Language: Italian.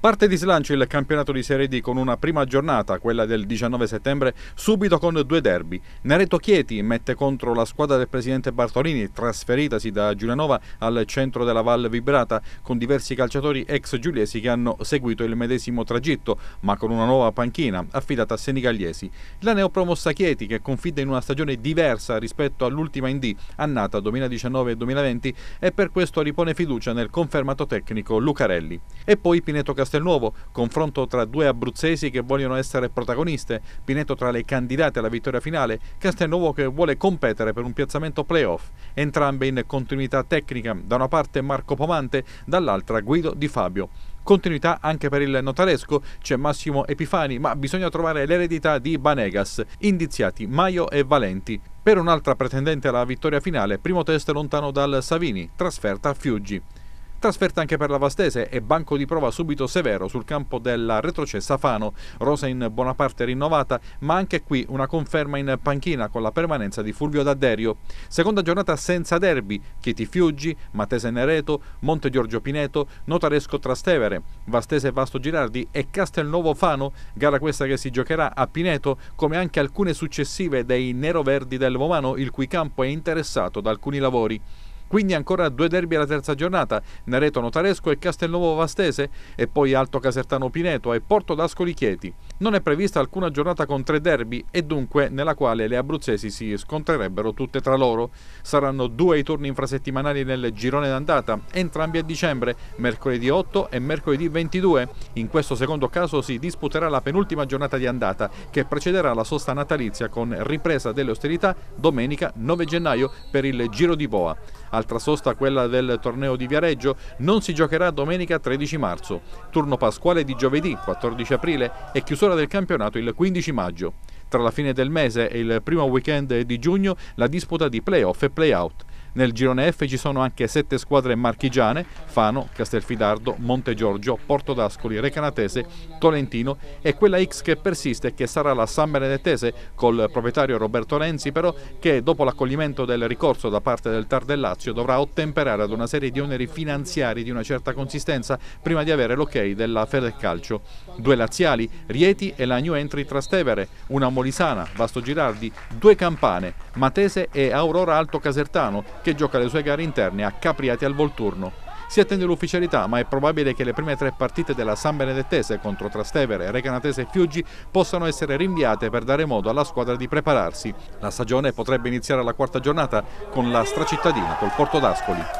Parte di slancio il campionato di Serie D con una prima giornata, quella del 19 settembre, subito con due derby. Nereto Chieti mette contro la squadra del presidente Bartolini, trasferitasi da Giulianova al centro della Val Vibrata, con diversi calciatori ex giuliesi che hanno seguito il medesimo tragitto, ma con una nuova panchina affidata a Senigalliesi. La neopromossa Chieti, che confida in una stagione diversa rispetto all'ultima in D, annata 2019-2020, e per questo ripone fiducia nel confermato tecnico Lucarelli. E poi Pineto Castellano Castelnuovo, confronto tra due abruzzesi che vogliono essere protagoniste, Pineto tra le candidate alla vittoria finale, Castelnuovo che vuole competere per un piazzamento playoff, entrambe in continuità tecnica, da una parte Marco Pomante, dall'altra Guido Di Fabio. Continuità anche per il notaresco, c'è Massimo Epifani, ma bisogna trovare l'eredità di Banegas, indiziati Maio e Valenti. Per un'altra pretendente alla vittoria finale, primo test lontano dal Savini, trasferta a Fiuggi. Trasferta anche per la Vastese e banco di prova subito severo sul campo della retrocessa Fano, rosa in buona parte rinnovata, ma anche qui una conferma in panchina con la permanenza di Fulvio D'Adderio. Seconda giornata senza derby, Chieti Fiuggi, Matese Nereto, Monte Giorgio Pineto, Notaresco Trastevere, Vastese Vasto Girardi e Castelnuovo Fano, gara questa che si giocherà a Pineto come anche alcune successive dei neroverdi del Vomano il cui campo è interessato da alcuni lavori. Quindi ancora due derby alla terza giornata, Nereto Notaresco e Castelnuovo Vastese e poi Alto Casertano Pineto e Porto d'Ascoli Chieti non è prevista alcuna giornata con tre derby e dunque nella quale le abruzzesi si scontrerebbero tutte tra loro. Saranno due i turni infrasettimanali nel girone d'andata, entrambi a dicembre, mercoledì 8 e mercoledì 22. In questo secondo caso si disputerà la penultima giornata di andata che precederà la sosta natalizia con ripresa delle ostilità domenica 9 gennaio per il Giro di Boa. Altra sosta quella del torneo di Viareggio non si giocherà domenica 13 marzo, turno pasquale di giovedì 14 aprile e chiusura chiusura del campionato il 15 maggio. Tra la fine del mese e il primo weekend di giugno la disputa di playoff e playout. Nel girone F ci sono anche sette squadre marchigiane, Fano, Castelfidardo, Montegiorgio, Porto d'Ascoli, Recanatese, Tolentino e quella X che persiste e che sarà la San Benedettese col proprietario Roberto Renzi però che dopo l'accoglimento del ricorso da parte del Tar del Lazio dovrà ottemperare ad una serie di oneri finanziari di una certa consistenza prima di avere l'ok della Calcio. Due laziali, Rieti e la New Entry Trastevere, una Molisana, Vasto Girardi, due Campane, Matese e Aurora Alto Casertano che gioca le sue gare interne a Capriati al Volturno. Si attende l'ufficialità, ma è probabile che le prime tre partite della San Benedettese contro Trastevere, Recanatese e Fiuggi possano essere rinviate per dare modo alla squadra di prepararsi. La stagione potrebbe iniziare alla quarta giornata con la stracittadina col Porto d'Ascoli.